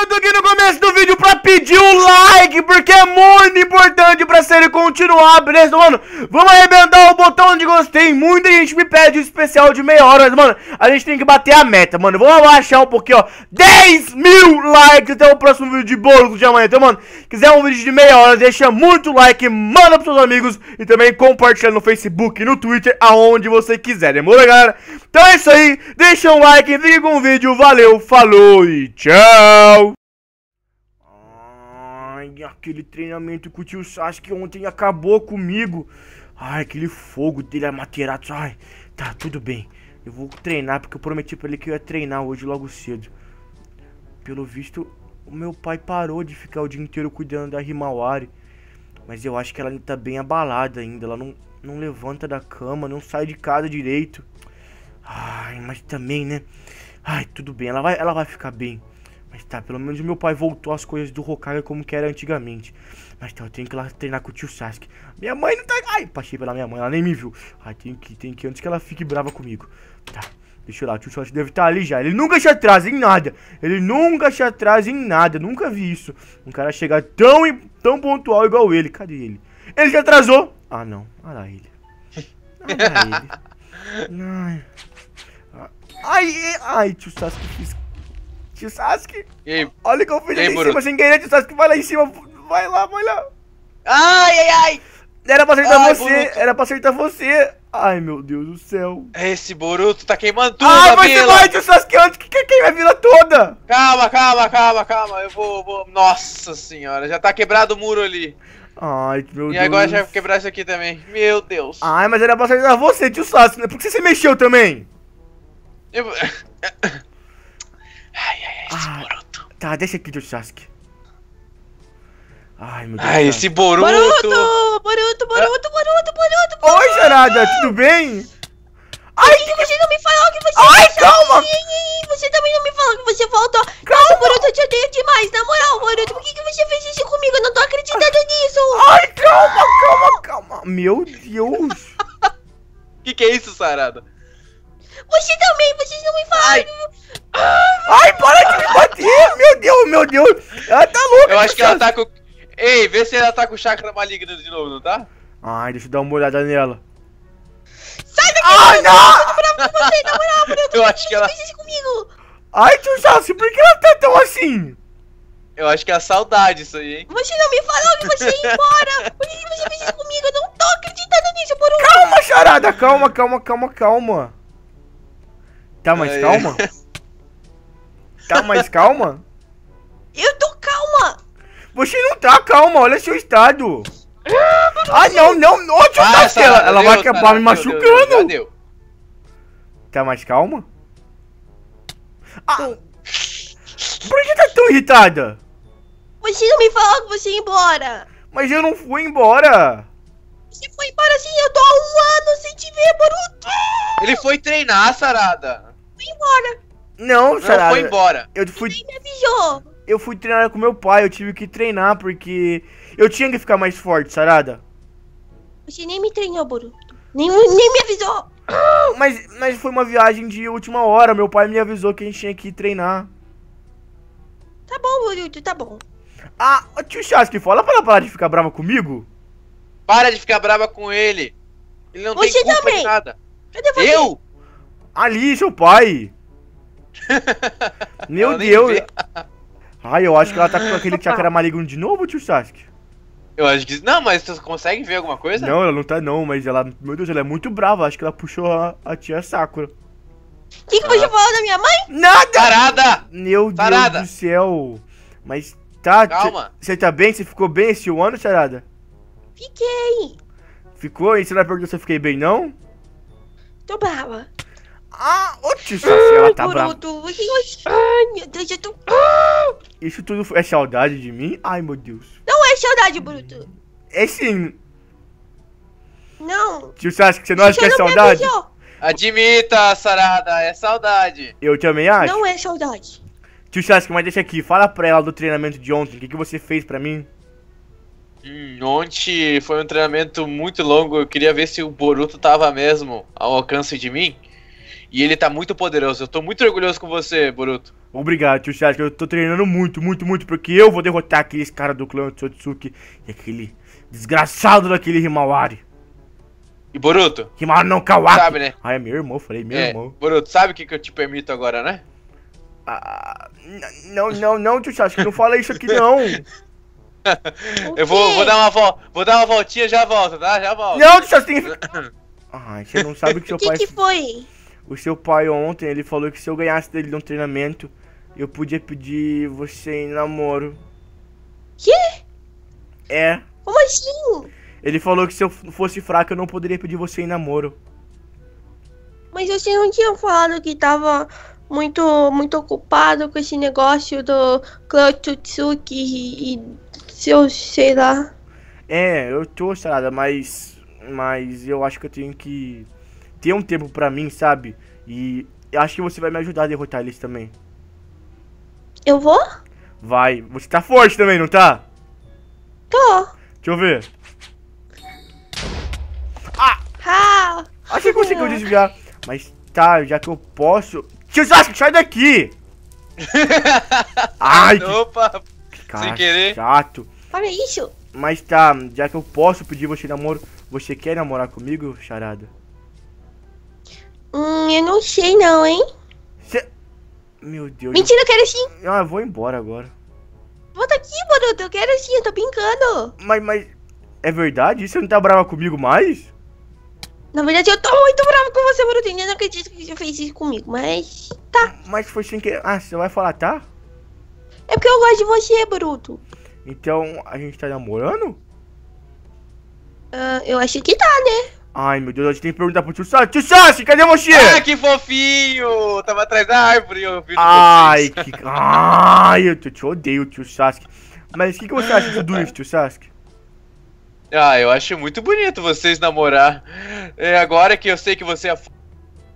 eu tô aqui no começo do vídeo pra pedir um like like porque é muito importante pra série continuar, beleza, mano? Vamos arrebentar o botão de gostei. Muita gente me pede um especial de meia hora, mas, mano, a gente tem que bater a meta, mano. Vamos achar um pouquinho, ó. 10 mil likes até o próximo vídeo de bolo de amanhã. Então, mano, quiser um vídeo de meia hora, deixa muito like, manda pros seus amigos e também compartilha no Facebook, no Twitter, aonde você quiser. Demorou, galera? Então é isso aí. Deixa um like, fique com o vídeo. Valeu, falou e tchau! aquele treinamento com o tio Sasuke ontem acabou comigo. Ai, aquele fogo dele a materato. Ai, tá, tudo bem. Eu vou treinar porque eu prometi pra ele que eu ia treinar hoje logo cedo. Pelo visto, o meu pai parou de ficar o dia inteiro cuidando da Himawari. Mas eu acho que ela tá bem abalada ainda. Ela não, não levanta da cama, não sai de casa direito. Ai, mas também, né? Ai, tudo bem. Ela vai, ela vai ficar bem. Mas tá, pelo menos meu pai voltou as coisas do Hokage como que era antigamente. Mas tá, eu tenho que ir lá treinar com o tio Sasuke. Minha mãe não tá... Ai, passei pela minha mãe, ela nem me viu. Ai, tem que, tem que, antes que ela fique brava comigo. Tá, deixa eu ir lá, o tio Sasuke deve estar tá ali já. Ele nunca se atrasa em nada. Ele nunca se atrasa em nada, nunca vi isso. Um cara chegar tão, tão pontual igual ele. Cadê ele? Ele se atrasou. Ah, não. Olha lá ele. Olha lá ele. Ai... Ai, ai, tio Sasuke, fiz Tio Sasuke? Ei, olha que eu fiz ali em cima, sem querer, tio Sasuke. Vai lá em cima, vai lá, vai lá. Ai, ai, ai. Era pra acertar ai, você, era pra acertar você. Ai, meu Deus do céu. Esse Boruto tá queimando tudo, Ai, ah, tá mas você vai, tio Sasuke, onde que queima a vila toda? Calma, calma, calma, calma. Eu vou, vou... Nossa senhora, já tá quebrado o muro ali. Ai, meu Deus. E agora já vai quebrar isso aqui também. Meu Deus. Ai, mas era pra acertar você, tio Sasuke. Né? Por que você se mexeu também? Eu... Ai, ai, ai, esse ah, Boruto. Tá, deixa aqui do Sasuke. Ai, meu Deus. Ai, esse Boruto. Boruto, Boruto, Boruto, ah. Boruto, Boruto, Oi, Gerada, tudo bem? Ai, que, você não me falou que você Ai, calma! Você também não me falou que você voltou. Calma. Nossa, Boruto, eu te odeio demais. Na moral, Boruto, por que, que você fez isso comigo? Eu não tô acreditando nisso. Ai, calma, calma, calma. Meu Deus. que que é isso, Sarada? Você também, vocês não me falaram. Ai, para de me bater! Meu Deus, meu Deus! Ela tá louca, Eu acho que ela tá com. Ei, vê se ela tá com o chakra maligno de novo, não tá? Ai, deixa eu dar uma olhada nela. Sai daqui! Ai, ah, não! Eu você, na moral, eu, tô acho que ela. Comigo. Ai, tio Sassi, por que ela tá tão assim? Eu acho que é a saudade isso aí, hein? Você não me falou que você ia embora! Por que você fez isso comigo? Eu não tô acreditando nisso, por um Calma, charada! Calma, calma, calma, calma. Tá, mas calma. Tá mais calma? Eu tô calma! Você não tá calma, olha seu estado! ah, não, não! não, deixa ah, eu tá tela! Ela vai acabar tá, me machucando! Deu, Tá mais calma? Ah! Por que tá tão irritada? Você não me falou que você ia embora! Mas eu não fui embora! Você foi embora assim, eu tô há um ano sem te ver, Boruto! Ele foi treinar, sarada! Foi embora! Não, não Sarada. foi embora. Eu fui. Eu fui treinar com meu pai, eu tive que treinar porque eu tinha que ficar mais forte, Sarada. Você nem me treinou, Boruto. Nem, nem me avisou. Mas, mas foi uma viagem de última hora. Meu pai me avisou que a gente tinha que treinar. Tá bom, Boruto, tá bom. Ah, tio Chasque, fala pra ela parar de ficar brava comigo. Para de ficar brava com ele. Ele não Você tem culpa também. de nada. Cadê você? Eu? Ali, seu pai. Meu Deus! Ai, eu acho que ela tá com aquele chakra maligno de novo, tio Sasuke. Eu acho que. Não, mas você consegue ver alguma coisa? Não, ela não tá não, mas ela. Meu Deus, ela é muito brava. Acho que ela puxou a, a tia Sakura. O que, que você ah. falou da minha mãe? Nada! Parada! Meu Tarada. Deus do céu! Mas tá. Calma! Você tá bem? Você ficou bem esse ano, charada Fiquei! Ficou? E você não perguntou se eu fiquei bem, não? Tô brava. Ah, otiça, assim, ela tá brava. Ai, meu Deus, eu tô... Ah! Isso tudo é saudade de mim? Ai, meu Deus. Não é saudade, Bruto. É sim. Não. Tio, você que você não acha que é saudade? Admita, sarada, é saudade. Eu também acho. Não é saudade. Tio Chasque, mas deixa aqui, fala pra ela do treinamento de ontem, o que, que você fez pra mim? Hum, ontem foi um treinamento muito longo, eu queria ver se o Boruto tava mesmo ao alcance de mim. E ele tá muito poderoso. Eu tô muito orgulhoso com você, Boruto. Obrigado, tio Sasuke. Eu tô treinando muito, muito, muito, porque eu vou derrotar aquele cara do clã Tsotsuki e aquele desgraçado daquele Himawari. E Boruto? Himawari não, Kawaki. Sabe, né? Ah, é meu irmão, falei, meu é, irmão. Boruto, sabe o que, que eu te permito agora, né? Ah, não, não, não, tio Sasuke, não fala isso aqui não. eu vou, vou, dar uma vou dar uma voltinha já volto, tá? Já volto. Não, tio Sasuke, tem... Ai, você não sabe o que seu que pai... O que foi? O seu pai ontem, ele falou que se eu ganhasse dele num treinamento, eu podia pedir você em namoro. Que? É. Como assim? Ele falou que se eu fosse fraco, eu não poderia pedir você em namoro. Mas você não tinha falado que tava muito, muito ocupado com esse negócio do Klotsutsuki e, e seu, sei lá. É, eu tô, sarada, mas. Mas eu acho que eu tenho que ter um tempo para mim, sabe? E acho que você vai me ajudar a derrotar eles também. Eu vou? Vai. Você tá forte também, não tá? Tô. Deixa eu ver. Ah! ah. Acho que conseguiu desviar. Mas tá, já que eu posso... Tio Zasco, sai daqui! Ai, que... Opa! Cara, Sem querer. chato. Para isso. Mas tá, já que eu posso pedir você namoro, você quer namorar comigo, charada? Hum, eu não sei não, hein? Cê... Meu Deus. Mentira, eu quero sim. Ah, eu vou embora agora. Volta tá aqui, Boruto, eu quero sim, eu tô brincando. Mas, mas, é verdade? Você não tá brava comigo mais? Na verdade, eu tô muito brava com você, Boruto. Eu não acredito que você fez isso comigo, mas tá. Mas foi sem querer. Ah, você vai falar tá? É porque eu gosto de você, Boruto. Então, a gente tá namorando? Uh, eu acho que tá, né? Ai, meu Deus, a gente tem que perguntar pro tio Sashi. Tio Sashi, cadê a mochila? Ah, que fofinho! Tava atrás da árvore, eu vi Ai, que... Ai, eu te, odeio, tio Sasuke. Mas o que, que você acha de tudo isso, tio Sasuke? Ah, eu acho muito bonito vocês namorar. É, agora que eu sei que você é...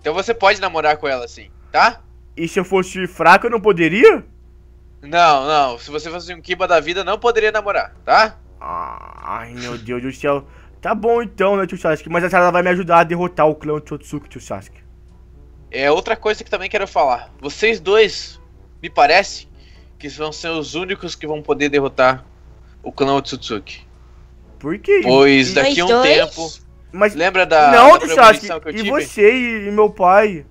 Então você pode namorar com ela, sim, tá? E se eu fosse fraco, eu não poderia? Não, não. Se você fosse um Kiba da vida, não poderia namorar, tá? Ai, meu Deus do céu. Tá bom então, né, tio Sasuke? Mas a Sarada vai me ajudar a derrotar o clã Tsotsuki, tio Sasuke. É outra coisa que também quero falar. Vocês dois, me parece, que vão ser os únicos que vão poder derrotar o clã Otsutsuki. Por quê? Pois daqui a um dois? tempo. Mas lembra da. Não, da Sasuke, que eu tive? E você e, meu pai.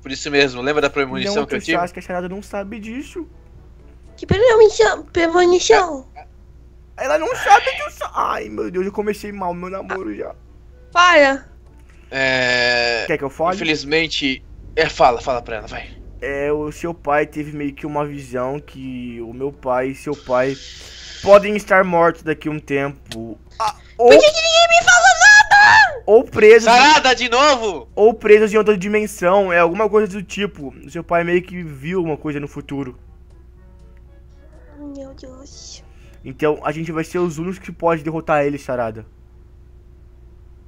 Por isso mesmo, lembra da premonição não, que eu tive? Tio Sasuke a charada não sabe disso. Que premonição? Premonição? Ela não sabe que eu sou. Ai, meu Deus, eu comecei mal meu namoro já. Paia. É. Quer que eu fale? Infelizmente. É, fala, fala pra ela, vai. É, o seu pai teve meio que uma visão que o meu pai e seu pai podem estar mortos daqui a um tempo. Ah, ou... Por que, que ninguém me falou nada? Ou presos. Sarada de novo! Ou presos em outra dimensão, é alguma coisa do tipo. Seu pai meio que viu uma coisa no futuro. Meu Deus. Então a gente vai ser os únicos que pode derrotar ele, Sarada.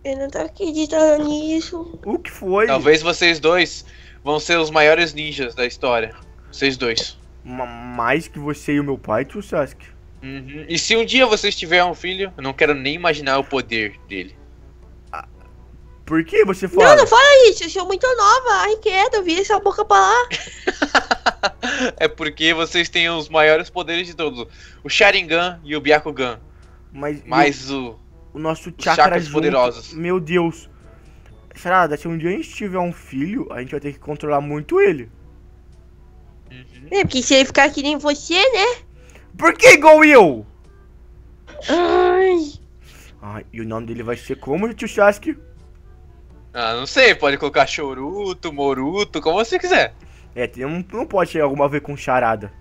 Eu não tô acreditando nisso. O que foi? Talvez vocês dois vão ser os maiores ninjas da história. Vocês dois. Ma mais que você e o meu pai, tio Sasuke. Uhum. E se um dia vocês tiverem um filho, eu não quero nem imaginar o poder dele. Ah, por que você fala? Não, não fala isso, eu sou muito nova, ai quieto, eu vi essa boca pra lá. é porque vocês têm os maiores poderes de todos: o Sharingan e o Byakugan. Mas, mais o, o nosso chakra junto, poderosos. Meu Deus. Charada, se um dia a gente tiver um filho, a gente vai ter que controlar muito ele. Uhum. É, porque se ele ficar que nem você, né? Por que igual eu? Ai. ai. e o nome dele vai ser como, tio Sasuke? Ah, não sei, pode colocar Choruto, Moruto, como você quiser. É, não, não pode ter alguma a ver com charada.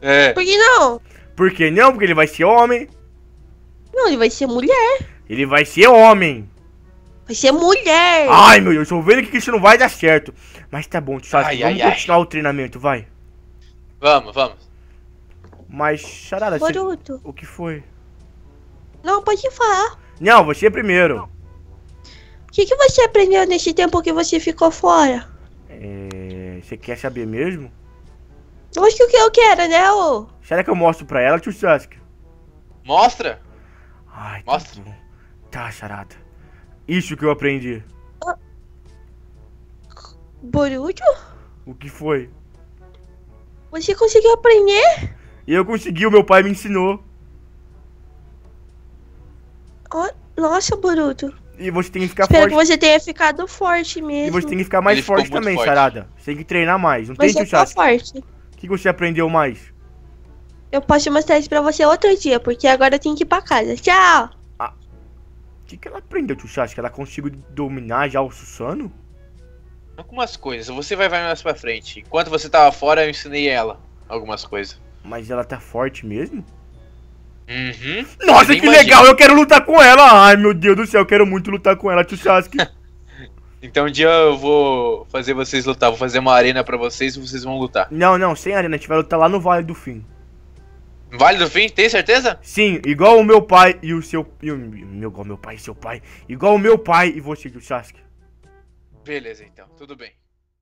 É. Por que não? Por que não? Porque ele vai ser homem. Não, ele vai ser mulher. Ele vai ser homem. Vai ser mulher. Ai, meu Deus, eu tô vendo que isso não vai dar certo. Mas tá bom, Tchau, vamos ai, continuar ai. o treinamento, vai. Vamos, vamos. Mas, Charada, Boruto. Você... o que foi? Não, pode falar. Não, você é primeiro. O que, que você aprendeu nesse tempo que você ficou fora? É... Você quer saber mesmo? Acho que o que eu quero, né, ô? Será que eu mostro pra ela, tio Sasuke? Mostra! Ai, tá Mostra. Tá, tá, charada. Isso que eu aprendi. Ah. O que foi? Você conseguiu aprender? Eu consegui, o meu pai me ensinou. Oh, nossa, Boruto. E você tem que ficar Espero forte. Espero que você tenha ficado forte mesmo. E você tem que ficar mais Ele forte também, forte. Sarada. Você tem que treinar mais. Não você tem tá assim. forte. O que você aprendeu mais? Eu posso mostrar isso pra você outro dia, porque agora eu tenho que ir pra casa. Tchau! Ah. O que, que ela aprendeu, Tio Que ela conseguiu dominar já o Susano? Algumas coisas. Você vai vai mais pra frente. Enquanto você tava fora, eu ensinei ela algumas coisas. Mas ela tá forte mesmo? Uhum. Nossa, que imagina. legal, eu quero lutar com ela. Ai, meu Deus do céu, eu quero muito lutar com ela, tio Sasuke. então um dia eu vou fazer vocês lutar, vou fazer uma arena para vocês e vocês vão lutar. Não, não, sem arena, a gente vai lutar lá no Vale do Fim. Vale do Fim, tem certeza? Sim, igual o meu pai e o seu. Igual o, meu, igual meu pai e seu pai. Igual o meu pai e você, tio Sasuke. Beleza, então, tudo bem.